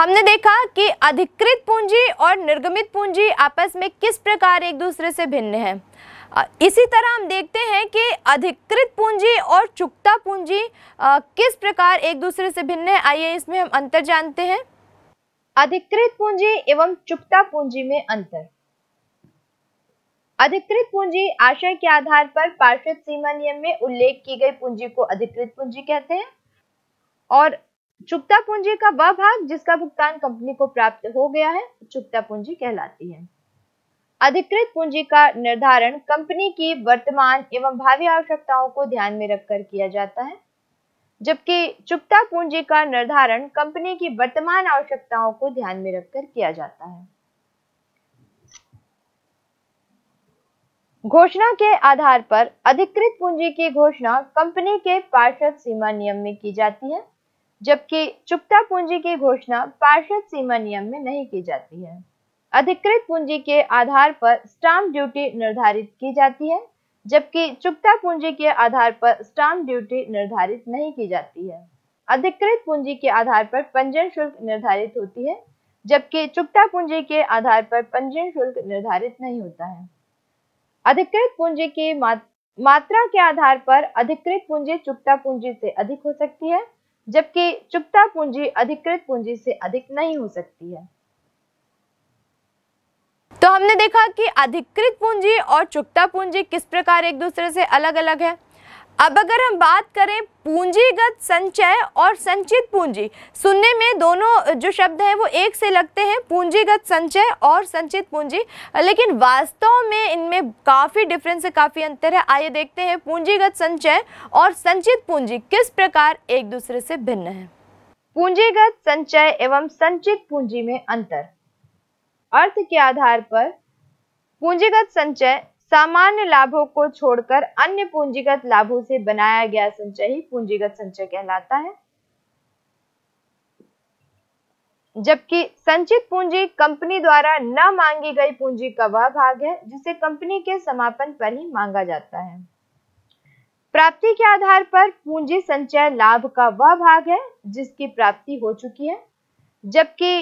हमने देखा कि अधिकृत पूंजी और निर्गमित पूंजी आपस में किस प्रकार एक दूसरे से भिन्न है इसी तरह हम देखते हैं कि अधिकृत पूंजी और चुकता पूंजी किस प्रकार एक दूसरे से भिन्न है आइए इसमें हम अंतर जानते हैं अधिकृत पूंजी एवं चुकता पूंजी में अंतर अधिकृत पूंजी आशय के आधार पर पार्षद सीमा नियम में उल्लेख की गई पूंजी को अधिकृत पूंजी कहते हैं और चुकता पूंजी का वह भाग जिसका भुगतान कंपनी को प्राप्त हो गया है चुकता पूंजी कहलाती है अधिकृत पूंजी का निर्धारण कंपनी की वर्तमान एवं भावी आवश्यकताओं को ध्यान में रखकर किया जाता है जबकि चुकता पूंजी का निर्धारण कंपनी की वर्तमान आवश्यकताओं को ध्यान में रखकर किया जाता है घोषणा के आधार पर अधिकृत पूंजी की घोषणा कंपनी के पार्षद सीमा नियम में की जाती है जबकि चुपता पूंजी की घोषणा पार्षद सीमा नियम में नहीं की जाती है अधिकृत पूंजी के आधार पर स्टाम्प ड्यूटी निर्धारित की जाती है जबकि चुकता पूंजी के आधार पर स्टाम्प ड्यूटी निर्धारित नहीं की जाती है अधिकृत पूंजी के आधार पर पंजीयन शुल्क निर्धारित होती है जबकि चुकता पूंजी के आधार पर पंजीयन शुल्क निर्धारित नहीं होता है अधिकृत पूंजी की मात्रा के आधार पर अधिकृत पूंजी चुकता पूंजी से अधिक हो सकती है जबकि चुकता पूंजी अधिकृत पूंजी से अधिक नहीं हो सकती है तो हमने देखा कि अधिकृत पूंजी और चुकता पूंजी किस प्रकार एक दूसरे से अलग अलग है अब अगर हम बात करें पूंजीगत संचय और संचित पूंजी सुनने में दोनों जो शब्द हैं वो एक से लगते हैं पूंजीगत संचय और संचित पूंजी लेकिन वास्तव में इनमें काफ़ी डिफरेंस है काफ़ी अंतर है आइए देखते हैं पूंजीगत संचय और संचित पूंजी किस प्रकार एक दूसरे से भिन्न है पूंजीगत संचय एवं संचित पूंजी में अंतर अर्थ के आधार पर पूंजीगत संचय सामान्य लाभों को छोड़कर अन्य पूंजीगत लाभों से बनाया गया संचय ही पूंजीगत संचय कहलाता है जबकि संचित पूंजी कंपनी द्वारा न मांगी गई पूंजी का वह भाग है जिसे कंपनी के समापन पर ही मांगा जाता है प्राप्ति के आधार पर पूंजी संचय लाभ का वह भाग है जिसकी प्राप्ति हो चुकी है जबकि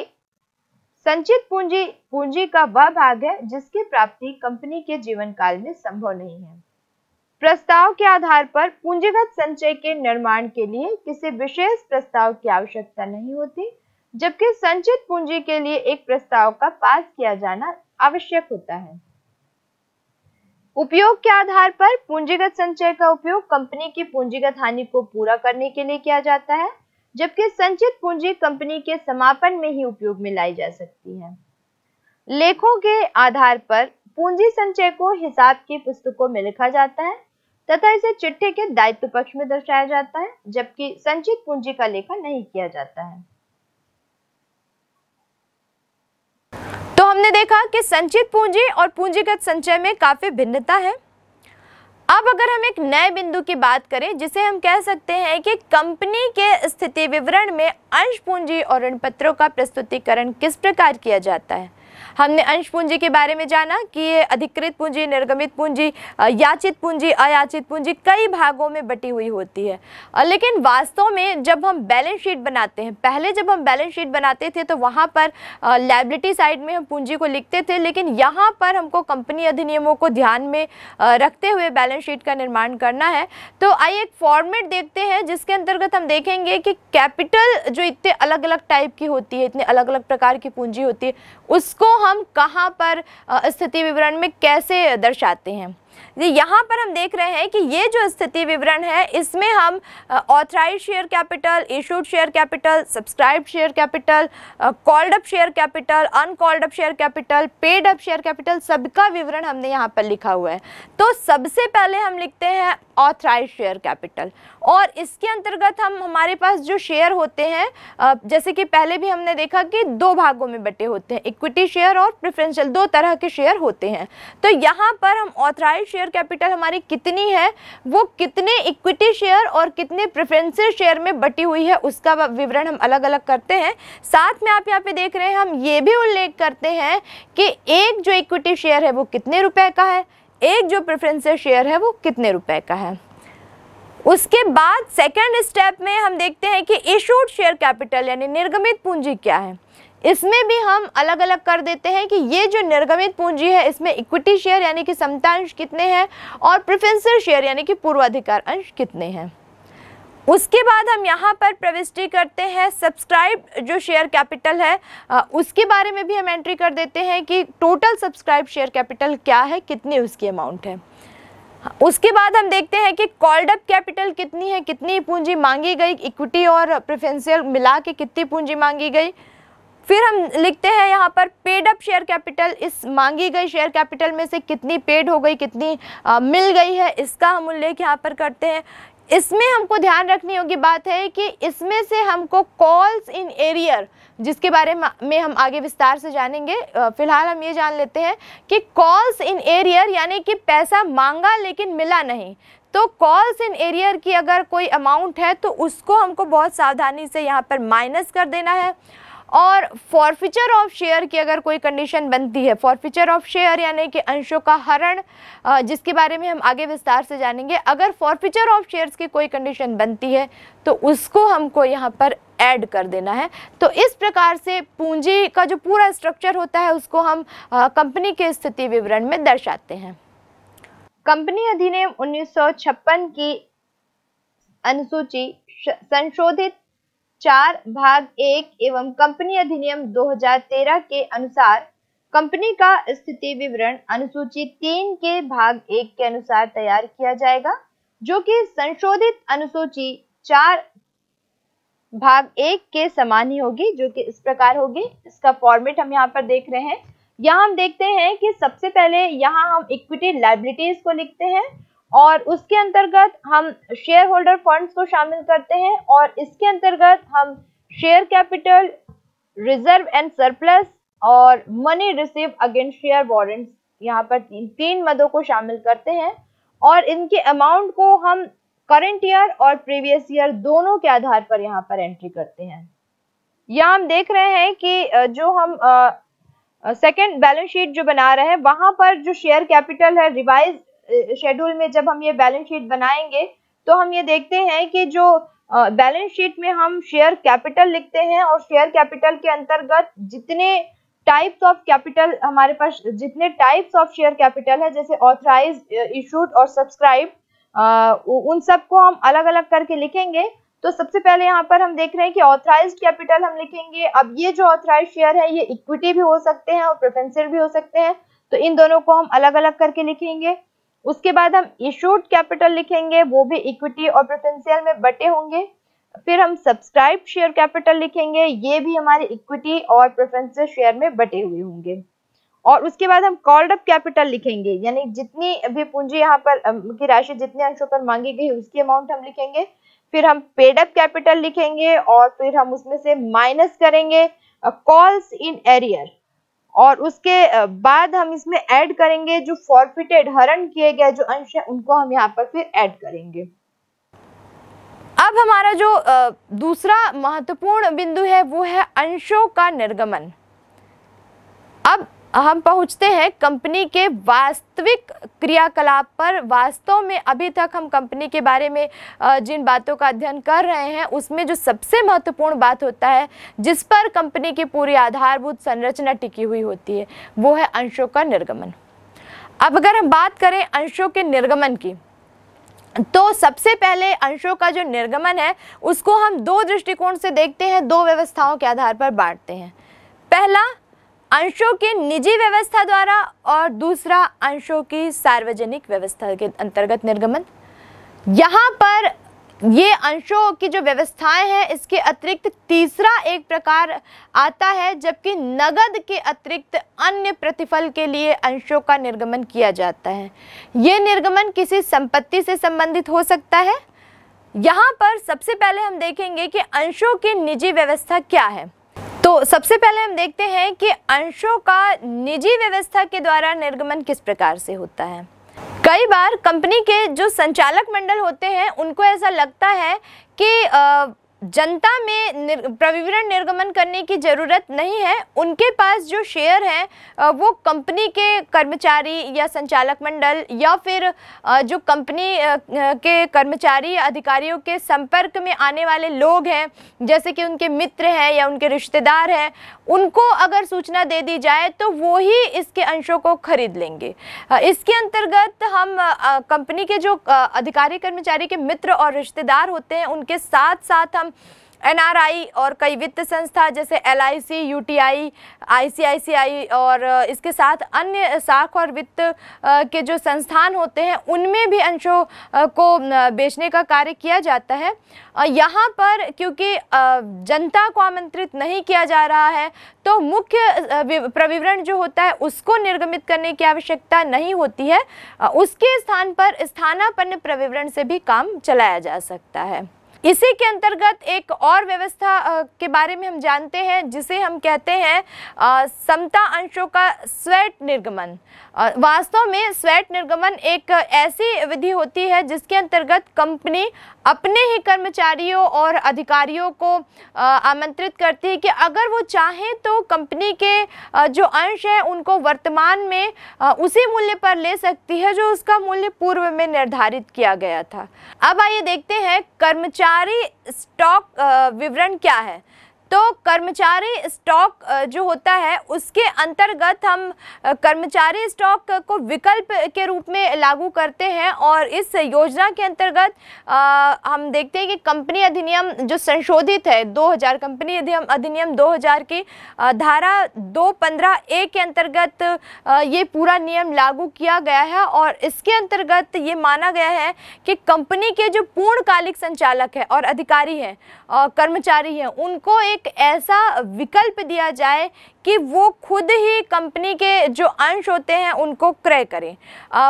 संचित पूंजी पूंजी का वह भाग है जिसकी प्राप्ति कंपनी के जीवन काल में संभव नहीं है प्रस्ताव के आधार पर पूंजीगत संचय के निर्माण के लिए किसी विशेष प्रस्ताव की आवश्यकता नहीं होती जबकि संचित पूंजी के लिए एक प्रस्ताव का पास किया जाना आवश्यक होता है उपयोग के आधार पर पूंजीगत संचय का उपयोग कंपनी की पूंजीगत हानि को पूरा करने के लिए किया जाता है जबकि संचित पूंजी कंपनी के समापन में ही उपयोग में लाई जा सकती है लेखों के आधार पर पूंजी संचय को हिसाब की पुस्तकों में लिखा जाता है तथा इसे चिट्ठे के दायित्व पक्ष में दर्शाया जाता है जबकि संचित पूंजी का लेखन नहीं किया जाता है तो हमने देखा कि संचित पूंजी और पूंजीगत संचय में काफी भिन्नता है अब अगर हम एक नए बिंदु की बात करें जिसे हम कह सकते हैं कि कंपनी के स्थिति विवरण में अंश पूंजी और ऋण पत्रों का प्रस्तुतिकरण किस प्रकार किया जाता है हमने अंश पूंजी के बारे में जाना कि ये अधिकृत पूंजी निर्गमित पूंजी याचित पूंजी अयाचित पूंजी कई भागों में बटी हुई होती है लेकिन वास्तव में जब हम बैलेंस शीट बनाते हैं पहले जब हम बैलेंस शीट बनाते थे तो वहाँ पर लाइबिलिटी साइड में हम पूंजी को लिखते थे लेकिन यहाँ पर हमको कंपनी अधिनियमों को ध्यान में रखते हुए बैलेंस शीट का निर्माण करना है तो आइए एक फॉर्मेट देखते हैं जिसके अंतर्गत हम देखेंगे कि कैपिटल जो इतने अलग अलग टाइप की होती है इतने अलग अलग प्रकार की पूंजी होती है उसको हम हम कहाँ पर स्थिति विवरण में कैसे दर्शाते हैं यहाँ पर हम देख रहे हैं कि ये जो स्थिति विवरण है इसमें हम authorise share capital issued share capital subscribe share capital called up share capital uncalled up share capital paid up share capital सबका विवरण हमने यहाँ पर लिखा हुआ है तो सबसे पहले हम लिखते हैं ऑथराइज शेयर कैपिटल और इसके अंतर्गत हम हमारे पास जो शेयर होते हैं जैसे कि पहले भी हमने देखा कि दो भागों में बटे होते हैं इक्विटी शेयर और प्रेफरेंशियल दो तरह के शेयर होते हैं तो यहाँ पर हम ऑथराइज शेयर कैपिटल हमारी कितनी है वो कितने इक्विटी शेयर और कितने प्रेफरेंशियल शेयर में बटी हुई है उसका विवरण हम अलग अलग करते हैं साथ में आप यहाँ पे देख रहे हैं हम ये भी उल्लेख करते हैं कि एक जो इक्विटी शेयर है वो कितने रुपए का है एक जो प्रेफरेंसेस शेयर है वो कितने रुपए का है उसके बाद सेकंड स्टेप में हम देखते हैं कि इशूड शेयर कैपिटल यानी निर्गमित पूंजी क्या है इसमें भी हम अलग अलग कर देते हैं कि ये जो निर्गमित पूंजी है इसमें इक्विटी शेयर यानी कि समता अंश कितने हैं और प्रिफेंसर शेयर यानी कि पूर्वाधिकार अंश कितने हैं उसके बाद हम यहाँ पर प्रविष्टि करते हैं सब्सक्राइब जो शेयर कैपिटल है आ, उसके बारे में भी हम एंट्री कर देते हैं कि टोटल सब्सक्राइब शेयर कैपिटल क्या है कितनी उसकी अमाउंट है उसके बाद हम देखते हैं कि कॉल्ड अप कैपिटल कितनी है कितनी पूंजी मांगी गई इक्विटी और प्रिफेंशियल मिला के कितनी पूंजी मांगी गई फिर हम लिखते हैं यहाँ पर पेड अप शेयर कैपिटल इस मांगी गई शेयर कैपिटल में से कितनी पेड हो गई कितनी आ, मिल गई है इसका हम उल्लेख यहाँ पर करते हैं इसमें हमको ध्यान रखने योग्य बात है कि इसमें से हमको कॉल्स इन एरियर जिसके बारे में हम आगे विस्तार से जानेंगे फिलहाल हम ये जान लेते हैं कि कॉल्स इन एरियर यानी कि पैसा मांगा लेकिन मिला नहीं तो कॉल्स इन एरियर की अगर कोई अमाउंट है तो उसको हमको बहुत सावधानी से यहाँ पर माइनस कर देना है और फॉरफिचर ऑफ शेयर की अगर कोई कंडीशन बनती है फॉरफिचर ऑफ शेयर यानी कि अंशों का हरण जिसके बारे में हम आगे विस्तार से जानेंगे अगर फॉरफिचर ऑफ शेयर्स की कोई कंडीशन बनती है तो उसको हमको यहाँ पर ऐड कर देना है तो इस प्रकार से पूंजी का जो पूरा स्ट्रक्चर होता है उसको हम कंपनी के स्थिति विवरण में दर्शाते हैं कंपनी अधिनियम उन्नीस की अनुसूची संशोधित चार भाग एक एवं कंपनी अधिनियम 2013 के अनुसार कंपनी का स्थिति विवरण अनुसूची तीन के भाग एक के अनुसार तैयार किया जाएगा जो कि संशोधित अनुसूची चार भाग एक के समान ही होगी जो कि इस प्रकार होगी इसका फॉर्मेट हम यहाँ पर देख रहे हैं यहाँ हम देखते हैं कि सबसे पहले यहाँ हम इक्विटी लाइबिलिटीज को लिखते हैं और उसके अंतर्गत हम शेयर होल्डर फंड्स को शामिल करते हैं और इसके अंतर्गत हम share capital reserve and surplus और money receive against share warrants यहाँ पर तीन तीन मदों को शामिल करते हैं और इनके अमाउंट को हम करंट ईयर और प्रीवियस ईयर दोनों के आधार पर यहाँ पर एंट्री करते हैं यहाँ हम देख रहे हैं कि जो हम सेकेंड बैलेंस शीट जो बना रहे हैं वहां पर जो शेयर कैपिटल है रिवाइज शेड्यूल में जब हम ये बैलेंस शीट बनाएंगे तो हम ये देखते हैं कि जो बैलेंस शीट में हम शेयर कैपिटल लिखते हैं और शेयर कैपिटल के अंतर्गत जितने टाइप्स ऑफ कैपिटल हमारे पास जितने टाइप्स ऑफ शेयर कैपिटल है जैसे ऑथराइज इशूड और सब्सक्राइब उन सब को हम अलग अलग करके लिखेंगे तो सबसे पहले यहाँ पर हम देख रहे हैं कि ऑथराइज कैपिटल हम लिखेंगे अब ये जो ऑथराइज शेयर है ये इक्विटी भी हो सकते हैं और प्रेफेंसर भी हो सकते हैं तो इन दोनों को हम अलग अलग करके लिखेंगे उसके बाद हम इशूड कैपिटल लिखेंगे वो भी इक्विटी और प्रेफरेंशियल में बटे होंगे फिर हम सब्सक्राइब शेयर कैपिटल लिखेंगे ये भी हमारे इक्विटी और प्रेफरेंशियल शेयर में बटे हुए होंगे और उसके बाद हम कॉल्ड अप कैपिटल लिखेंगे यानी जितनी भी पूंजी यहाँ पर की राशि जितने अंशों पर मांगी गई उसकी अमाउंट हम लिखेंगे फिर हम पेड अप कैपिटल लिखेंगे और फिर हम उसमें से माइनस करेंगे कॉल्स इन एरियर और उसके बाद हम इसमें ऐड करेंगे जो फॉरफिटेड हरण किए गए जो अंश है उनको हम यहाँ पर फिर ऐड करेंगे अब हमारा जो दूसरा महत्वपूर्ण बिंदु है वो है अंशों का निर्गमन अब हम पहुंचते हैं कंपनी के वास्तविक क्रियाकलाप पर वास्तव में अभी तक हम कंपनी के बारे में जिन बातों का अध्ययन कर रहे हैं उसमें जो सबसे महत्वपूर्ण बात होता है जिस पर कंपनी की पूरी आधारभूत संरचना टिकी हुई होती है वो है अंशों का निर्गमन अब अगर हम बात करें अंशों के निर्गमन की तो सबसे पहले अंशों का जो निर्गमन है उसको हम दो दृष्टिकोण से देखते हैं दो व्यवस्थाओं के आधार पर बांटते हैं पहला अंशों के निजी व्यवस्था द्वारा और दूसरा अंशों की सार्वजनिक व्यवस्था के अंतर्गत निर्गमन यहाँ पर ये अंशों की जो व्यवस्थाएं हैं इसके अतिरिक्त तीसरा एक प्रकार आता है जबकि नगद के अतिरिक्त अन्य प्रतिफल के लिए अंशों का निर्गमन किया जाता है ये निर्गमन किसी संपत्ति से संबंधित हो सकता है यहाँ पर सबसे पहले हम देखेंगे कि अंशों की निजी व्यवस्था क्या है तो सबसे पहले हम देखते हैं कि अंशों का निजी व्यवस्था के द्वारा निर्गमन किस प्रकार से होता है कई बार कंपनी के जो संचालक मंडल होते हैं उनको ऐसा लगता है कि आ, जनता में निर, प्रविवरण निर्गमन करने की ज़रूरत नहीं है उनके पास जो शेयर हैं वो कंपनी के कर्मचारी या संचालक मंडल या फिर जो कंपनी के कर्मचारी या अधिकारियों के संपर्क में आने वाले लोग हैं जैसे कि उनके मित्र हैं या उनके रिश्तेदार हैं उनको अगर सूचना दे दी जाए तो वो ही इसके अंशों को खरीद लेंगे इसके अंतर्गत हम कंपनी के जो अधिकारी कर्मचारी के मित्र और रिश्तेदार होते हैं उनके साथ साथ हम एनआरआई और कई वित्त संस्था जैसे एलआईसी, यूटीआई, आईसीआईसीआई और इसके साथ अन्य साख और वित्त के जो संस्थान होते हैं उनमें भी अंशों को बेचने का कार्य किया जाता है यहाँ पर क्योंकि जनता को आमंत्रित नहीं किया जा रहा है तो मुख्य प्रविवरण जो होता है उसको निर्गमित करने की आवश्यकता नहीं होती है उसके स्थान पर स्थानापन्न प्रविवरण से भी काम चलाया जा सकता है इसी के अंतर्गत एक और व्यवस्था के बारे में हम जानते हैं जिसे हम कहते हैं समता अंशों का स्वेट निर्गमन वास्तव में स्वेट निर्गमन एक ऐसी विधि होती है जिसके अंतर्गत कंपनी अपने ही कर्मचारियों और अधिकारियों को आमंत्रित करती है कि अगर वो चाहें तो कंपनी के जो अंश हैं उनको वर्तमान में उसी मूल्य पर ले सकती है जो उसका मूल्य पूर्व में निर्धारित किया गया था अब आइए देखते हैं कर्मचारी स्टॉक विवरण क्या है तो कर्मचारी स्टॉक जो होता है उसके अंतर्गत हम कर्मचारी स्टॉक को विकल्प के रूप में लागू करते हैं और इस योजना के अंतर्गत हम देखते हैं कि कंपनी अधिनियम जो संशोधित है 2000 कंपनी अधिनियम अधिनियम 2000 की धारा दो पंद्रह ए के अंतर्गत ये पूरा नियम लागू किया गया है और इसके अंतर्गत ये माना गया है कि कंपनी के जो पूर्णकालिक संचालक है और अधिकारी हैं कर्मचारी हैं उनको एक एक ऐसा विकल्प दिया जाए कि वो खुद ही कंपनी के जो अंश होते हैं उनको क्रय करें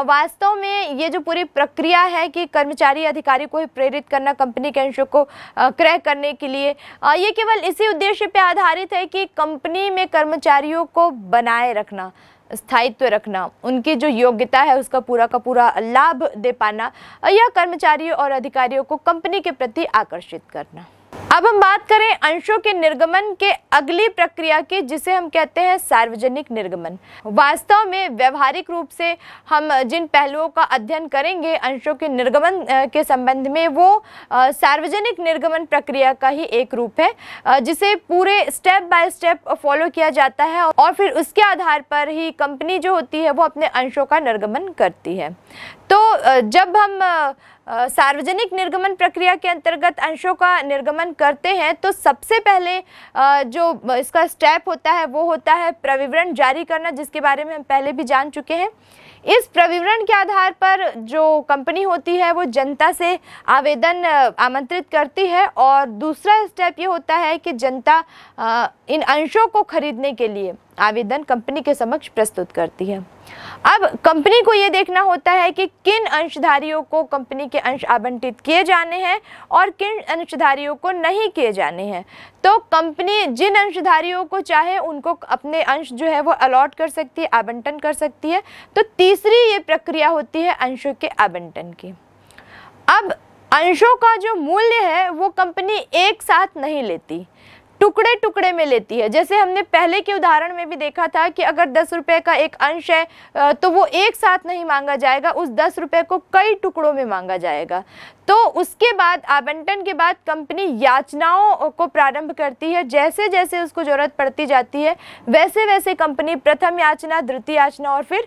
वास्तव में ये जो पूरी प्रक्रिया है कि कर्मचारी अधिकारी को ही प्रेरित करना कंपनी के अंशों को क्रय करने के लिए आ, ये केवल इसी उद्देश्य पर आधारित है कि कंपनी में कर्मचारियों को बनाए रखना स्थायित्व रखना उनकी जो योग्यता है उसका पूरा का पूरा लाभ दे पाना या कर्मचारियों और अधिकारियों को कंपनी के प्रति आकर्षित करना अब हम बात करें अंशों के निर्गमन के अगली प्रक्रिया की जिसे हम कहते हैं सार्वजनिक निर्गमन वास्तव में व्यवहारिक रूप से हम जिन पहलुओं का अध्ययन करेंगे अंशों के निर्गमन के संबंध में वो सार्वजनिक निर्गमन प्रक्रिया का ही एक रूप है जिसे पूरे स्टेप बाय स्टेप फॉलो किया जाता है और फिर उसके आधार पर ही कंपनी जो होती है वो अपने अंशों का निर्गमन करती है तो जब हम सार्वजनिक निर्गमन प्रक्रिया के अंतर्गत अंशों का निर्गमन करते हैं तो सबसे पहले जो इसका स्टेप होता है वो होता है प्रविवरण जारी करना जिसके बारे में हम पहले भी जान चुके हैं इस प्रविवरण के आधार पर जो कंपनी होती है वो जनता से आवेदन आमंत्रित करती है और दूसरा स्टेप ये होता है कि जनता इन अंशों को खरीदने के लिए आवेदन कंपनी के समक्ष प्रस्तुत करती है अब कंपनी को ये देखना होता है कि किन अंशधारियों को कंपनी के अंश आवंटित किए जाने हैं और किन अंशधारियों को नहीं किए जाने हैं तो कंपनी जिन अंशधारियों को चाहे उनको अपने अंश जो है वो अलॉट कर सकती है आवंटन कर सकती है तो तीसरी ये प्रक्रिया होती है अंशों के आवंटन की अब अंशों का जो मूल्य है वो कंपनी एक साथ नहीं लेती टुकड़े टुकड़े में लेती है जैसे हमने पहले के उदाहरण में भी देखा था कि अगर दस रुपये का एक अंश है तो वो एक साथ नहीं मांगा जाएगा उस दस रुपये को कई टुकड़ों में मांगा जाएगा तो उसके बाद आवंटन के बाद कंपनी याचनाओं को प्रारंभ करती है जैसे जैसे उसको ज़रूरत पड़ती जाती है वैसे वैसे कंपनी प्रथम याचना द्वितीय याचना और फिर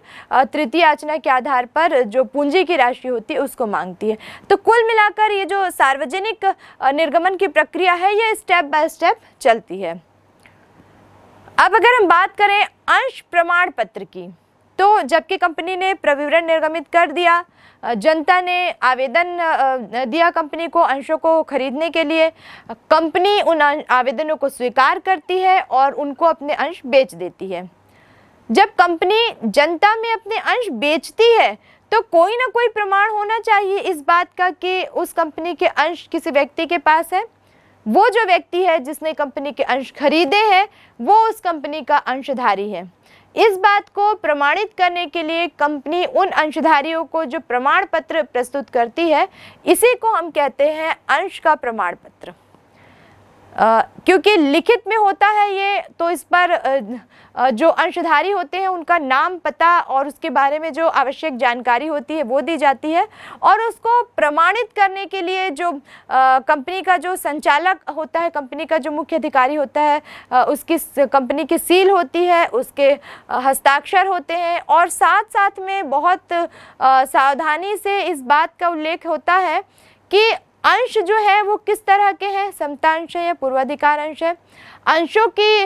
तृतीय याचना के आधार पर जो पूंजी की राशि होती है उसको मांगती है तो कुल मिलाकर ये जो सार्वजनिक निर्गमन की प्रक्रिया है ये स्टेप बाय स्टेप चलती है अब अगर हम बात करें अंश प्रमाण पत्र की तो जबकि कंपनी ने प्रविवरण निर्गमित कर दिया जनता ने आवेदन दिया कंपनी को अंशों को खरीदने के लिए कंपनी उन अं, आवेदनों को स्वीकार करती है और उनको अपने अंश बेच देती है जब कंपनी जनता में अपने अंश बेचती है तो कोई ना कोई प्रमाण होना चाहिए इस बात का कि उस कंपनी के अंश किसी व्यक्ति के पास है वो जो व्यक्ति है जिसने कंपनी के अंश खरीदे हैं वो उस कंपनी का अंशधारी है इस बात को प्रमाणित करने के लिए कंपनी उन अंशधारियों को जो प्रमाण पत्र प्रस्तुत करती है इसी को हम कहते हैं अंश का प्रमाण पत्र क्योंकि लिखित में होता है ये तो इस पर जो अंशधारी होते हैं उनका नाम पता और उसके बारे में जो आवश्यक जानकारी होती है वो दी जाती है और उसको प्रमाणित करने के लिए जो कंपनी का जो संचालक होता है कंपनी का जो मुख्य अधिकारी होता है उसकी कंपनी की सील होती है उसके हस्ताक्षर होते हैं और साथ साथ में बहुत सावधानी से इस बात का उल्लेख होता है कि अंश जो है वो किस तरह के हैं समता अंश है या पूर्वाधिकार अंश है अंशों की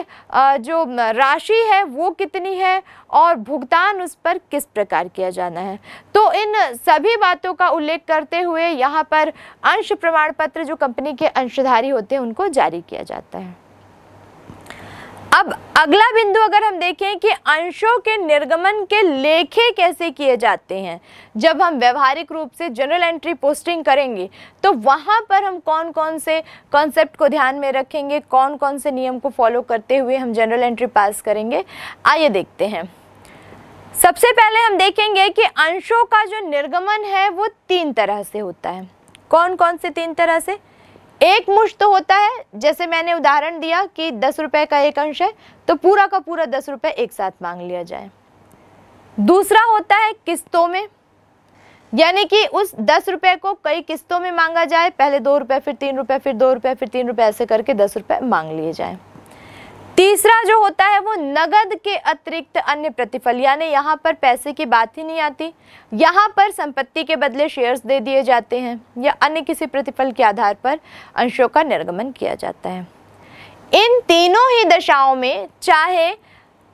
जो राशि है वो कितनी है और भुगतान उस पर किस प्रकार किया जाना है तो इन सभी बातों का उल्लेख करते हुए यहाँ पर अंश प्रमाण पत्र जो कंपनी के अंशधारी होते हैं उनको जारी किया जाता है अगला बिंदु अगर हम देखें कि अंशों के निर्गमन के लेखे कैसे किए जाते हैं जब हम व्यवहारिक रूप से जनरल एंट्री पोस्टिंग करेंगे तो वहाँ पर हम कौन कौन से कॉन्सेप्ट को ध्यान में रखेंगे कौन कौन से नियम को फॉलो करते हुए हम जनरल एंट्री पास करेंगे आइए देखते हैं सबसे पहले हम देखेंगे कि अंशों का जो निर्गमन है वो तीन तरह से होता है कौन कौन से तीन तरह से एक मुश्त तो होता है जैसे मैंने उदाहरण दिया कि दस रुपये का एक अंश है तो पूरा का पूरा दस रुपये एक साथ मांग लिया जाए दूसरा होता है किस्तों में यानी कि उस दस रुपये को कई किस्तों में मांगा जाए पहले दो रुपए फिर तीन रुपये फिर दो रुपये फिर तीन रुपये ऐसे करके दस रुपये मांग लिए जाए तीसरा जो होता है वो नगद के अतिरिक्त अन्य प्रतिफल यानी यहाँ पर पैसे की बात ही नहीं आती यहाँ पर संपत्ति के बदले शेयर्स दे दिए जाते हैं या अन्य किसी प्रतिफल के आधार पर अंशों का निर्गमन किया जाता है इन तीनों ही दशाओं में चाहे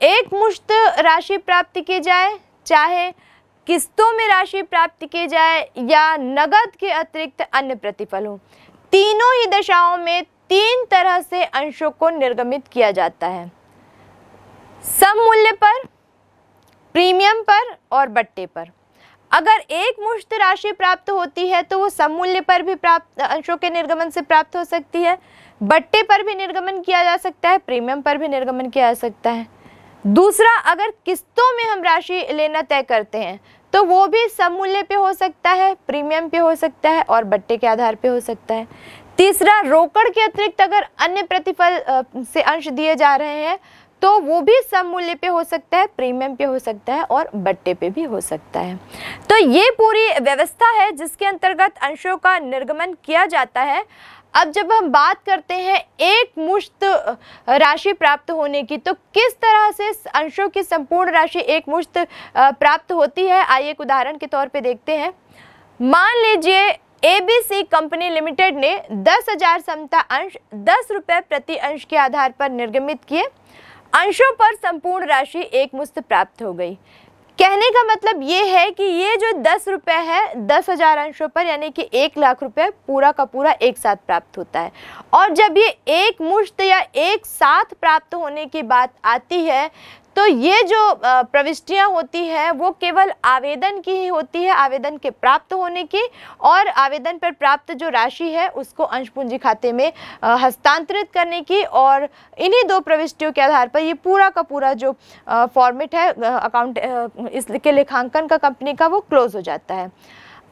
एक मुश्त राशि प्राप्त की जाए चाहे किस्तों में राशि प्राप्त की जाए या नगद के अतिरिक्त अन्य प्रतिफल हो तीनों ही दशाओं में तीन तरह से अंशों को निर्गमित किया जाता है सम मूल्य पर प्रीमियम पर और बट्टे पर अगर एक मुश्त राशि प्राप्त होती है तो वो समूल्य पर भी प्राप्त अंशों के निर्गमन से प्राप्त हो सकती है बट्टे पर भी निर्गमन किया जा सकता है प्रीमियम पर भी निर्गमन किया जा सकता है दूसरा अगर किस्तों में हम राशि लेना तय करते हैं तो वो भी सम मूल्य पे हो सकता है प्रीमियम पे हो सकता है और बट्टे के आधार पे हो सकता है तीसरा रोकड़ के अतिरिक्त अगर अन्य प्रतिफल से अंश दिए जा रहे हैं तो वो भी मूल्य पे हो सकता है प्रीमियम पे हो सकता है और बट्टे पे भी हो सकता है तो ये पूरी व्यवस्था है जिसके अंतर्गत अंशों का निर्गमन किया जाता है अब जब हम बात करते हैं एक मुश्त राशि प्राप्त होने की तो किस तरह से अंशों की संपूर्ण राशि एक मुश्त प्राप्त होती है आइए एक उदाहरण के तौर पे देखते हैं मान लीजिए एबीसी कंपनी लिमिटेड ने दस हजार समता अंश दस रुपये प्रति अंश के आधार पर निर्गमित किए अंशों पर संपूर्ण राशि एक मुश्त प्राप्त हो गई कहने का मतलब ये है कि ये जो दस रुपये है दस हज़ार अंशों पर यानी कि एक लाख रुपये पूरा का पूरा एक साथ प्राप्त होता है और जब ये एक मुश्त या एक साथ प्राप्त होने की बात आती है तो ये जो प्रविष्टियाँ होती हैं वो केवल आवेदन की ही होती है आवेदन के प्राप्त होने की और आवेदन पर प्राप्त जो राशि है उसको अंश पूंजी खाते में हस्तांतरित करने की और इन्हीं दो प्रविष्टियों के आधार पर ये पूरा का पूरा जो फॉर्मेट है अकाउंट इसके लेखांकन का कंपनी का वो क्लोज हो जाता है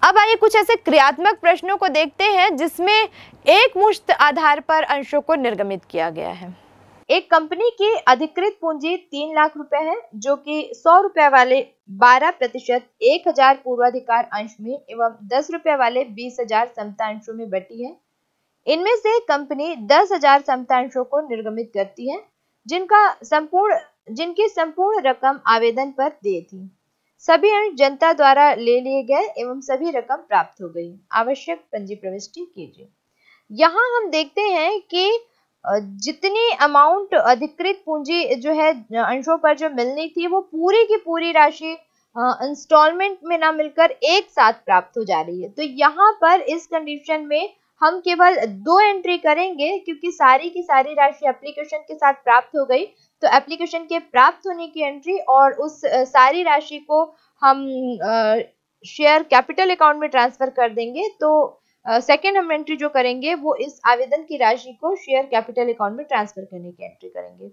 अब आइए कुछ ऐसे क्रियात्मक प्रश्नों को देखते हैं जिसमें एक मुश्त आधार पर अंशों को निर्गमित किया गया है एक कंपनी की अधिकृत पूंजी तीन लाख रुपए है जो कि सौ रुपए वाले बारह प्रतिशत एक हजार पूर्वाधिकार अंश में एवं दस रुपए वाले बीस हजार समता अंशों में बटी है इनमें से कंपनी दस हजार समता अंशों को निर्गमित करती है जिनका संपूर्ण जिनकी संपूर्ण रकम आवेदन पर दे थी सभी अंश जनता द्वारा ले लिए गए एवं सभी रकम प्राप्त हो गई आवश्यक पंजी प्रविष्टि कीजिए यहाँ हम देखते हैं कि जितनी अमाउंट अधिकृत पूंजी जो है अंशों पर जो मिलनी थी वो पूरी की पूरी राशि इंस्टॉलमेंट में ना मिलकर एक साथ प्राप्त हो जा रही है तो यहाँ पर इस कंडीशन में हम केवल दो एंट्री करेंगे क्योंकि सारी की सारी राशि एप्लीकेशन के साथ प्राप्त हो गई तो एप्लीकेशन के प्राप्त होने की एंट्री और उस सारी राशि को हम शेयर कैपिटल अकाउंट में ट्रांसफर कर देंगे तो सेकेंड हम एंट्री जो करेंगे वो इस आवेदन की राशि को शेयर कैपिटल अकाउंट में ट्रांसफर करने की एंट्री करेंगे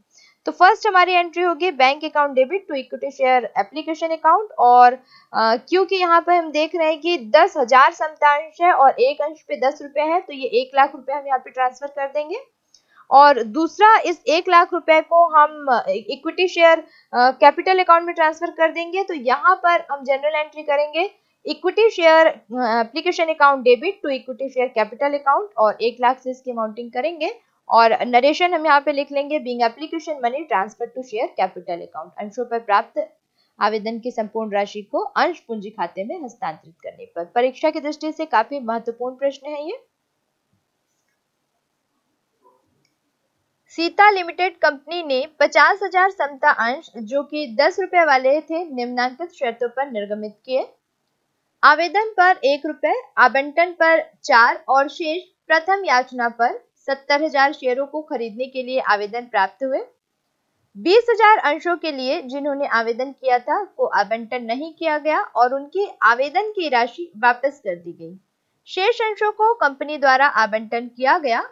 तो फर्स्ट हमारी एंट्री होगी bank account debit to equity share application account और क्योंकि यहाँ पर हम देख रहे हैं कि दस हजार समतांश है और एक अंश पे दस रुपए है तो ये एक लाख रुपए हम यहाँ पे ट्रांसफर कर देंगे और दूसरा इस एक लाख रुपए को हम इक्विटी शेयर कैपिटल अकाउंट में ट्रांसफर कर देंगे तो यहाँ पर हम जनरल एंट्री करेंगे equity share application account debit to equity share capital account और एक लाख से इसकी अमाउंटिंग करेंगे और नरेशन हम यहाँ पे लिख लेंगे being application money transfer to share capital account अंशों पर प्राप्त आवेदन की संपूर्ण राशि को अंश पूंजी खाते में हस्तांतरित करने पर परीक्षा की दृष्टि से काफी महत्वपूर्ण प्रश्न है ये सीता लिमिटेड कंपनी ने पचास हजार समता अंश जो कि दस रुपए वाले थे निम्नांकित शर्तों पर निर्गमित किए आवेदन पर एक रुपए आवंटन पर चार और शेष प्रथम याचना पर सत्तर हजार शेयरों को खरीदने के लिए आवेदन प्राप्त हुए बीस हजार अंशों के लिए जिन्होंने आवेदन किया था को आवंटन नहीं किया गया और उनके आवेदन की राशि वापस कर दी गई शेष अंशों को कंपनी द्वारा आवंटन किया गया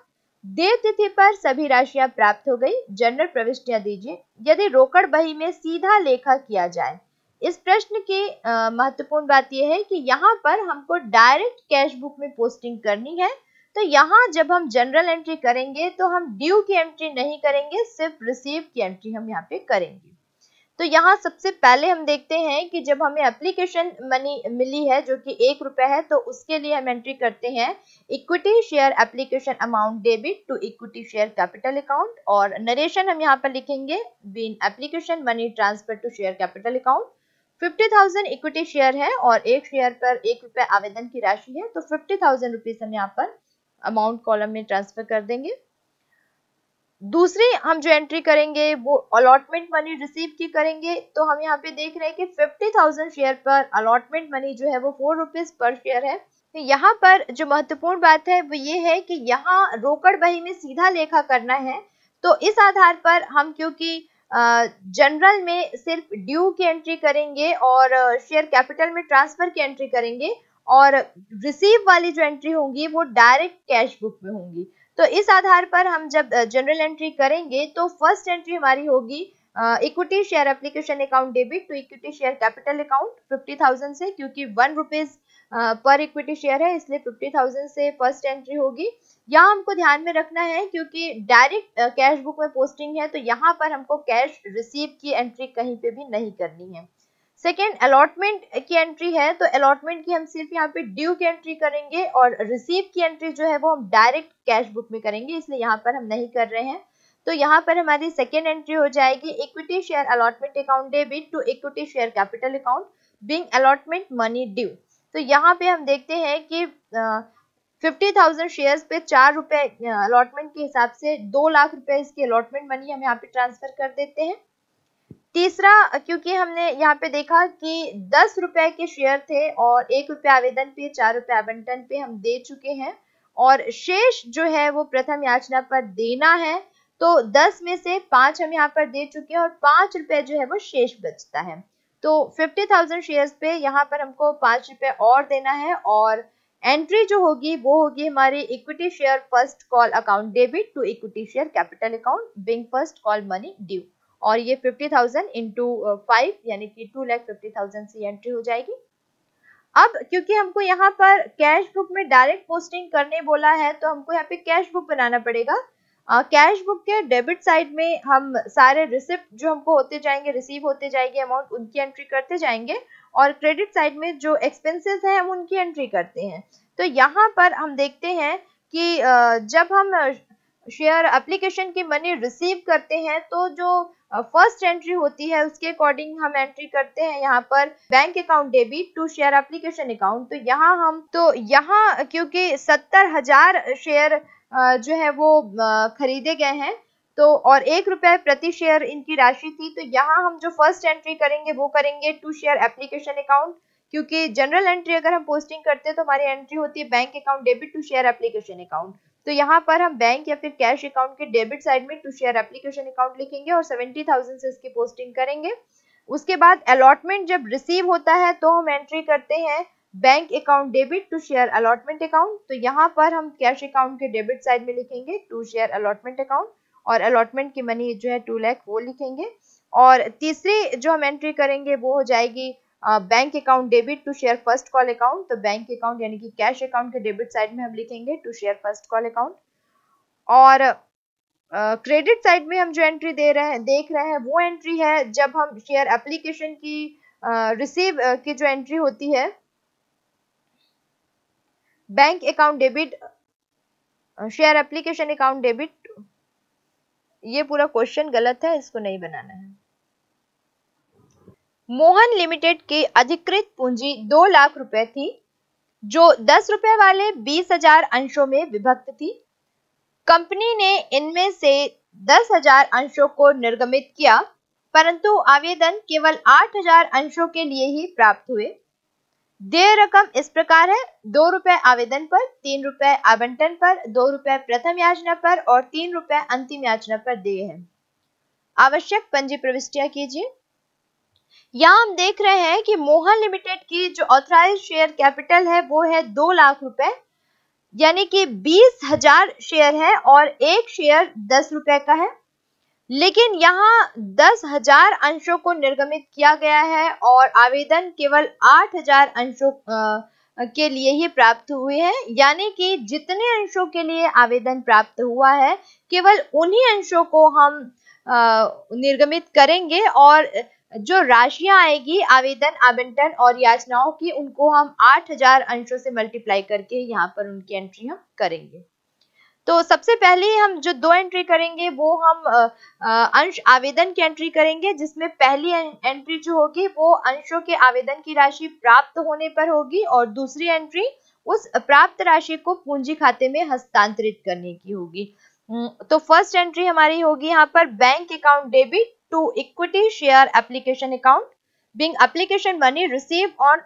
देव तिथि पर सभी राशियां प्राप्त हो गई जनरल प्रविष्टियां दीजिए यदि रोकड़ बही में सीधा लेखा किया जाए इस प्रश्न की महत्वपूर्ण बात यह है कि यहाँ पर हमको डायरेक्ट कैश बुक में पोस्टिंग करनी है तो यहाँ जब हम जनरल एंट्री करेंगे तो हम ड्यू की एंट्री नहीं करेंगे सिर्फ रिसीव की एंट्री हम यहाँ पे करेंगे तो यहाँ सबसे पहले हम देखते हैं कि जब हमें एप्लीकेशन मनी मिली है जो कि एक रुपए है तो उसके लिए हम एंट्री करते हैं equity share application amount debit to equity share capital account और नरेशन हम यहाँ पर लिखेंगे being application money transfer to share capital account 50,000 equity share है और एक शेयर पर एक रुपए आवेदन की राशि है तो फिफ्टी थाउजेंड रुपीज हम यहाँ पर अमाउंट कॉलम में ट्रांसफर कर देंगे दूसरी हम जो एंट्री करेंगे वो अलॉटमेंट मनी रिसीव की करेंगे तो हम यहाँ पे देख रहे हैं कि फिफ्टी थाउजेंड शेयर पर अलॉटमेंट मनी जो है वो फोर रुपीज पर शेयर है तो यहाँ पर जो महत्वपूर्ण बात है वो ये है कि यहाँ रोकड़ बही में सीधा लेखा करना है तो इस आधार पर हम क्योंकि जनरल में सिर्फ ड्यू की एंट्री करेंगे और शेयर कैपिटल में ट्रांसफर की एंट्री करेंगे और रिसीव वाली जो एंट्री होंगी वो डायरेक्ट कैश बुक में होंगी तो इस आधार पर हम जब जनरल एंट्री करेंगे तो फर्स्ट एंट्री हमारी होगी equity share application account debit to equity share capital account fifty thousand से क्योंकि वन रुपीज पर इक्विटी शेयर है इसलिए फिफ्टी थाउजेंड से फर्स्ट एंट्री होगी यहाँ हमको ध्यान में रखना है क्योंकि डायरेक्ट कैश बुक में पोस्टिंग है तो यहाँ पर हमको कैश रिसीव की एंट्री कहीं पे भी नहीं करनी है सेकेंड अलॉटमेंट की एंट्री है तो अलॉटमेंट की हम सिर्फ यहाँ पे ड्यू की एंट्री करेंगे और रिसीव की एंट्री जो है वो हम डायरेक्ट कैश बुक में करेंगे इसलिए यहाँ पर हम नहीं कर रहे हैं तो यहाँ पर हमारी सेकेंड एंट्री हो जाएगी equity share allotment account debit to equity share capital account being allotment money due तो यहाँ पे हम देखते हैं कि आ, फिफ्टी थाउजेंड शेयर पे चार रुपए अलॉटमेंट के हिसाब से दो लाख रुपए इसकी अलॉटमेंट मनी हम यहाँ पे ट्रांसफर कर देते हैं तीसरा क्योंकि हमने यहाँ पे देखा कि दस रुपए के शेयर थे और एक रुपए आवेदन पे चार रुपए आवंटन पे हम दे चुके हैं और शेष जो है वो प्रथम याचना पर देना है तो दस में से पांच हम यहाँ पर दे चुके हैं और पांच रुपए जो है वो शेष बचता है तो फिफ्टी थाउजेंड शेयर पे यहाँ पर हमको पांच रुपए और देना है और एंट्री जो होगी वो होगी हमारे equity share first call account debit to equity share capital account being first call money due और ये फिफ्टी थाउजेंड इंटू फाइव यानी कि टू लैख फिफ्टी थाउजेंड से एंट्री हो जाएगी अब क्योंकि हमको यहाँ पर कैश बुक में डायरेक्ट पोस्टिंग करने बोला है तो हमको यहाँ पे कैश बुक बनाना पड़ेगा कैश बुक के डेबिट साइड में हम सारे रिसिप्ट जो हमको होते जाएंगे रिसीव होते जाएंगे अमाउंट उनकी एंट्री करते जाएंगे और क्रेडिट साइड में जो एक्सपेंसेस हैं उनकी एंट्री करते हैं तो यहाँ पर हम देखते हैं कि जब हम शेयर एप्लीकेशन की मनी रिसीव करते हैं तो जो फर्स्ट एंट्री होती है उसके अकॉर्डिंग हम एंट्री करते हैं यहाँ पर bank account debit to share application account तो यहाँ हम तो यहाँ क्योंकि सत्तर हजार शेयर जो है वो खरीदे गए हैं तो और एक रुपए प्रति शेयर इनकी राशि थी तो यहाँ हम जो फर्स्ट एंट्री करेंगे वो करेंगे टू शेयर एप्लीकेशन अकाउंट क्योंकि जनरल एंट्री अगर हम पोस्टिंग करते हैं तो हमारी एंट्री होती है bank account debit to share application account तो यहाँ पर हम बैंक या फिर कैश अकाउंट के डेबिट साइड में टू शेयर एप्लीकेशन अकाउंट लिखेंगे और सेवेंटी थाउजेंड से इसकी पोस्टिंग करेंगे उसके बाद अलॉटमेंट जब रिसीव होता है तो हम एंट्री करते हैं bank account debit to share allotment account तो यहाँ पर हम कैश अकाउंट के डेबिट साइड में लिखेंगे टू शेयर अलॉटमेंट अकाउंट और अलॉटमेंट की मनी जो है टू लैख वो लिखेंगे और तीसरी जो हम एंट्री करेंगे वो हो जाएगी bank account debit to share first call account तो बैंक अकाउंट यानी कि कैश अकाउंट के डेबिट साइड में हम लिखेंगे to share first call account और क्रेडिट uh, साइड में हम जो एंट्री दे रहे हैं देख रहे हैं वो एंट्री है जब हम शेयर एप्लीकेशन की रिसीव uh, uh, की जो एंट्री होती है bank account debit share application account debit ये पूरा क्वेश्चन गलत है इसको नहीं बनाना है मोहन लिमिटेड की अधिकृत पूंजी दो लाख रुपए थी जो दस रुपए वाले बीस हजार अंशों में विभक्त थी कंपनी ने इनमें से दस हजार अंशों को निर्गमित किया परंतु आवेदन केवल आठ हजार अंशों के लिए ही प्राप्त हुए देय रकम इस प्रकार है दो रुपए आवेदन पर तीन रुपए आवंटन पर दो रुपए प्रथम याचना पर और तीन रुपए अंतिम याचना पर देय है आवश्यक पंजी प्रविष्टिया कीजिए यहाँ हम देख रहे हैं कि मोहन लिमिटेड की जो ऑथराइज शेयर कैपिटल है वो है दो लाख रुपए यानी कि बीस हजार शेयर है और एक शेयर दस रुपए का है लेकिन यहाँ दस हजार अंशों को निर्गमित किया गया है और आवेदन केवल आठ हजार अंशों के लिए ही प्राप्त हुए हैं यानी कि जितने अंशों के लिए आवेदन प्राप्त हुआ है केवल उन्हीं अंशों को हम निर्गमित करेंगे और जो राशियां आएगी आवेदन आवंटन और याचनाओं की उनको हम 8000 अंशों से मल्टीप्लाई करके यहाँ पर उनकी एंट्री हम करेंगे तो सबसे पहले हम जो दो एंट्री करेंगे वो हम अंश आवेदन की एंट्री करेंगे जिसमें पहली एंट्री जो होगी वो अंशों के आवेदन की राशि प्राप्त होने पर होगी और दूसरी एंट्री उस प्राप्त राशि को पूंजी खाते में हस्तांतरित करने की होगी तो फर्स्ट एंट्री हमारी होगी यहाँ पर bank account debit to equity share application account being application money receive on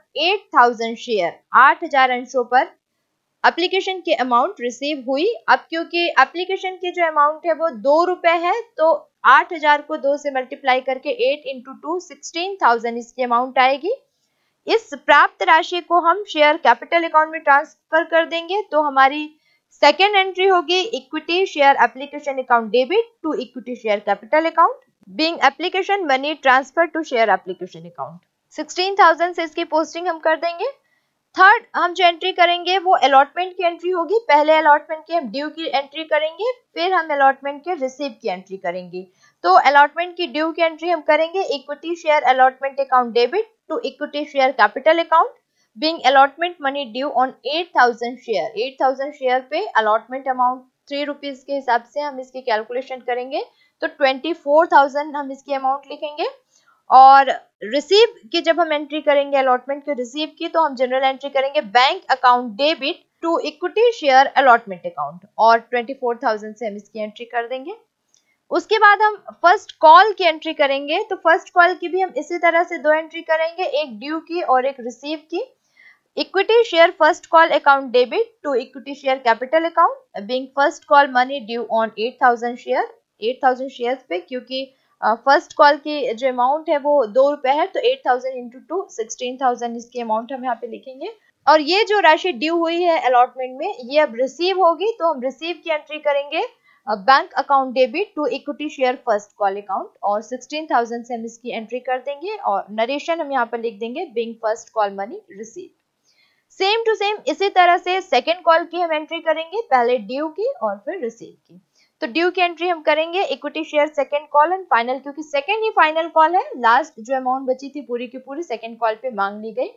thousand share हजार अंशों पर एप्लीकेशन के अमाउंट रिसीव हुई अब क्योंकि एप्लीकेशन की जो अमाउंट है वो दो रुपए है तो आठ हजार को दो से मल्टीप्लाई करके eight into two sixteen thousand इसकी अमाउंट आएगी इस प्राप्त राशि को हम शेयर कैपिटल अकाउंट में ट्रांसफर कर देंगे तो हमारी सेकेंड एंट्री होगी equity share application account debit to equity share capital account being application money transfer to share application account thousand से इसकी पोस्टिंग हम कर देंगे थर्ड हम जो एंट्री करेंगे वो अलॉटमेंट की एंट्री होगी पहले अलॉटमेंट की हम ड्यू की एंट्री करेंगे फिर हम अलॉटमेंट के रिसीव की एंट्री करेंगे तो अलॉटमेंट की ड्यू की एंट्री हम करेंगे equity share allotment account debit to equity share capital account being allotment money due on eight share eight share पे अलॉटमेंट अमाउंट थ्री रुपीज के हिसाब से हम इसकी कैलकुलेशन करेंगे तो ट्वेंटी हम इसकी अमाउंट लिखेंगे और रिसीव की जब हम एंट्री करेंगे अलॉटमेंट की रिसीव की तो हम जनरल एंट्री करेंगे bank account debit to equity share allotment account और 24,000 से हम इसकी एंट्री कर देंगे उसके बाद हम फर्स्ट कॉल की एंट्री करेंगे तो फर्स्ट कॉल की भी हम इसी तरह से दो एंट्री करेंगे एक ड्यू की और एक रिसीव की equity share first call account debit to equity share capital account being first call money due on eight thousand share eight thousand share पे क्योंकि फर्स्ट uh, कॉल की जो अमाउंट है वो दो रुपए है तो eight thousand into two sixteen thousand इसकी अमाउंट हम यहाँ पे लिखेंगे और ये जो राशि ड्यू हुई है अलॉटमेंट में ये अब रिसीव होगी तो हम रिसीव की एंट्री करेंगे bank account debit to equity share first call account और सिक्सटीन थाउजेंड से हम इसकी एंट्री कर देंगे और नरेशन हम यहाँ पर लिख देंगे being first call money receive same to same इसी तरह से सेकेंड कॉल की हम एंट्री करेंगे पहले ड्यू की और फिर रिसीव की तो ड्यू की एंट्री हम करेंगे equity share second call and final क्योंकि सेकंड ही फाइनल कॉल है लास्ट जो अमाउंट बची थी पूरी की पूरी सेकंड कॉल पे मांग ली गई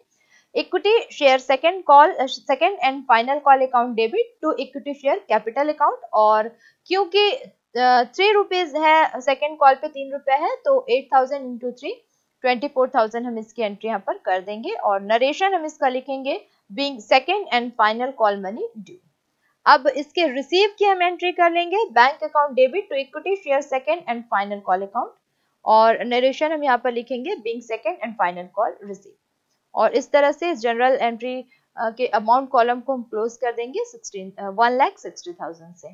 equity share second call second and final call account debit to equity share capital account और क्योंकि थ्री रुपीज है सेकेंड कॉल पे तीन रुपए है तो eight thousand into three twenty four thousand हम इसकी एंट्री यहाँ पर कर देंगे और नरेशन हम इसका लिखेंगे being second and final call money due अब इसके रिसीव की हम एंट्री कर लेंगे bank account debit to equity share second and final call account और नरेशन हम यहाँ पर लिखेंगे being second and final call receive और इस तरह से जनरल एंट्री के अमाउंट कॉलम को हम क्लोज कर देंगे वन लैख सिक्सटी थाउजेंड से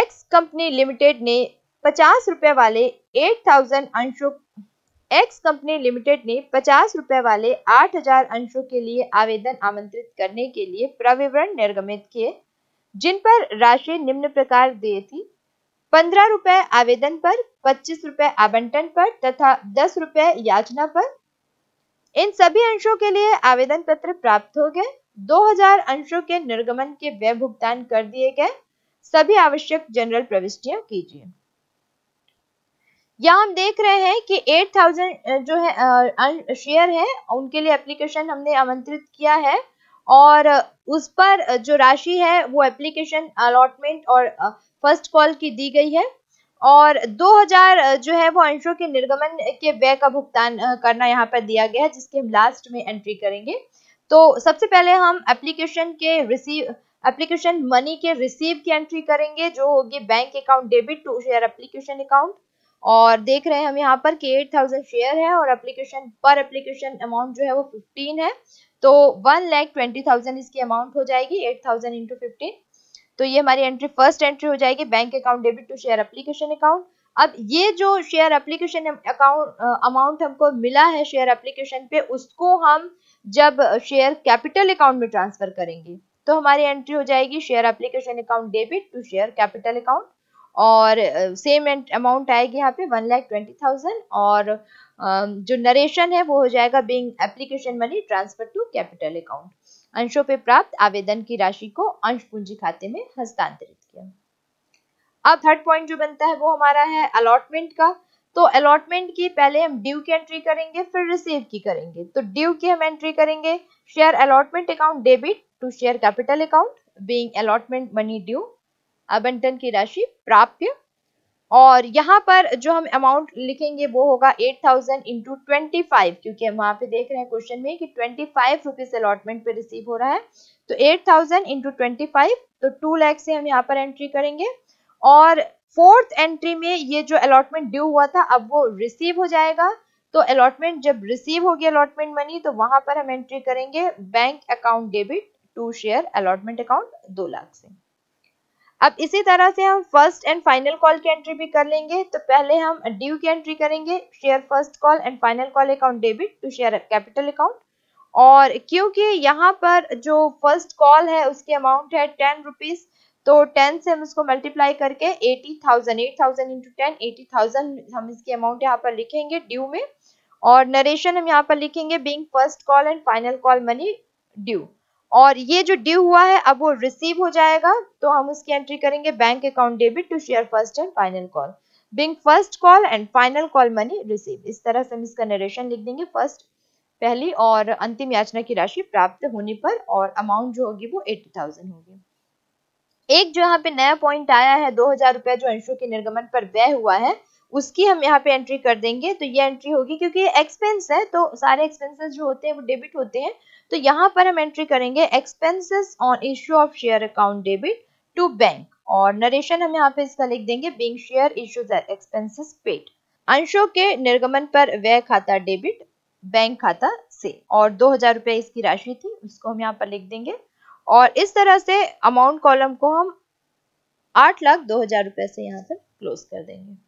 एक्स कंपनी लिमिटेड ने पचास रुपए वाले एट थाउजेंड अंशों एक्स कंपनी लिमिटेड ने पचास रुपए वाले आठ हजार अंशों के लिए आवेदन आमंत्रित करने के लिए प्रविवरण निर्गमित किए जिन पर राशि निम्न प्रकार दी थी पंद्रह रुपए आवेदन पर पच्चीस रुपए आवंटन पर तथा दस रुपए याचना पर इन सभी अंशों के लिए आवेदन पत्र प्राप्त हो गए 2000 अंशों के निर्गमन के व्यय भुगतान कर दिए गए सभी आवश्यक जनरल प्रविष्टियां कीजिए यहाँ हम देख रहे हैं कि 8000 जो है शेयर है उनके लिए एप्लीकेशन हमने आमंत्रित किया है और उस पर जो राशि है वो एप्लीकेशन अलॉटमेंट और फर्स्ट कॉल की दी गई है और 2000 जो है वो अंशों के निर्गमन के व्यय का भुगतान करना यहाँ पर दिया गया है जिसकी हम लास्ट में एंट्री करेंगे तो सबसे पहले हम एप्लीकेशन के रिसीव एप्लीकेशन मनी के रिसीव की एंट्री करेंगे जो होगी bank account debit to share application account और देख रहे हैं हम यहाँ पर कि एट थाउजेंड शेयर है और एप्लीकेशन पर एप्लीकेशन अमाउंट जो है वो फिफ्टीन है तो वन लैख ट्वेंटी थाउजेंड इसकी अमाउंट हो जाएगी एट थाउजेंड इंटू फिफ्टीन तो ये हमारी एंट्री फर्स्ट एंट्री हो जाएगी bank account debit to share application account अब ये जो शेयर एप्लीकेशन अकाउंट अमाउंट हमको मिला है शेयर एप्लीकेशन पे उसको हम जब शेयर कैपिटल अकाउंट में ट्रांसफर करेंगे तो हमारी एंट्री हो जाएगी share application account debit to share capital account और सेम अमाउंट आएगी यहाँ पे वन लाख ट्वेंटी थाउजेंड और जो नरेशन है वो हो जाएगा being application money transfer to capital account अंशों पे प्राप्त आवेदन की राशि को अंश पूंजी खाते में हस्तांतरित किया अब थर्ड पॉइंट जो बनता है वो हमारा है अलॉटमेंट का तो अलॉटमेंट की पहले हम ड्यू की एंट्री करेंगे फिर रिसीव की करेंगे तो ड्यू की हम एंट्री करेंगे share allotment account debit to share capital account being allotment money due आवंटन की राशि प्राप्य और यहाँ पर जो हम अमाउंट लिखेंगे वो होगा 8000 थाउजेंड इंटू ट्वेंटी क्योंकि हम वहां पे देख रहे हैं क्वेश्चन में कि ट्वेंटी फाइव रुपीज अलॉटमेंट पे रिसीव हो रहा है तो 8000 थाउजेंड इंटू ट्वेंटी तो टू लैख से हम यहाँ पर एंट्री करेंगे और फोर्थ एंट्री में ये जो अलॉटमेंट ड्यू हुआ था अब वो रिसीव हो जाएगा तो अलॉटमेंट जब रिसीव होगी अलॉटमेंट मनी तो वहां पर हम एंट्री करेंगे bank account debit to share allotment account दो लाख से अब इसी तरह से हम फर्स्ट एंड फाइनल कॉल की एंट्री भी कर लेंगे तो पहले हम ड्यू की एंट्री करेंगे share first call and final call account debit to share capital account और क्योंकि यहाँ पर जो फर्स्ट कॉल है उसकी अमाउंट है टेन रुपीज़ तो टेन से हम इसको मल्टीप्लाई करके eighty thousand eight thousand into ten eighty thousand हम इसकी अमाउंट यहाँ पर लिखेंगे ड्यू में और नरेशन हम यहाँ पर लिखेंगे being first call and final call money due और ये जो ड्यू हुआ है अब वो रिसीव हो जाएगा तो हम उसकी एंट्री करेंगे bank account debit to share first and final call being first call and final call money receive इस तरह से हम इसका नरेशन लिख देंगे फर्स्ट पहली और अंतिम याचना की राशि प्राप्त होने पर और अमाउंट जो होगी वो एट्टी थाउजेंड होगी एक जो यहाँ पे नया पॉइंट आया है दो हजार रुपया जो अंशु के निर्गमन पर व्यय हुआ है उसकी हम यहाँ पे एंट्री कर देंगे तो ये एंट्री होगी क्योंकि एक्सपेंस है तो सारे एक्सपेंसेस जो होते हैं वो डेबिट होते हैं तो यहाँ पर हम एंट्री करेंगे expenses on issue of share account debit to bank और नरेशन हम यहाँ पे इसका लिख देंगे being share issues expenses paid अंशों के निर्गमन पर व्यय खाता डेबिट बैंक खाता से और दो हजार रुपये इसकी राशि थी उसको हम यहाँ पर लिख देंगे और इस तरह से अमाउंट कॉलम को हम आठ लाख दो हजार रुपये से यहाँ पर क्लोज कर देंगे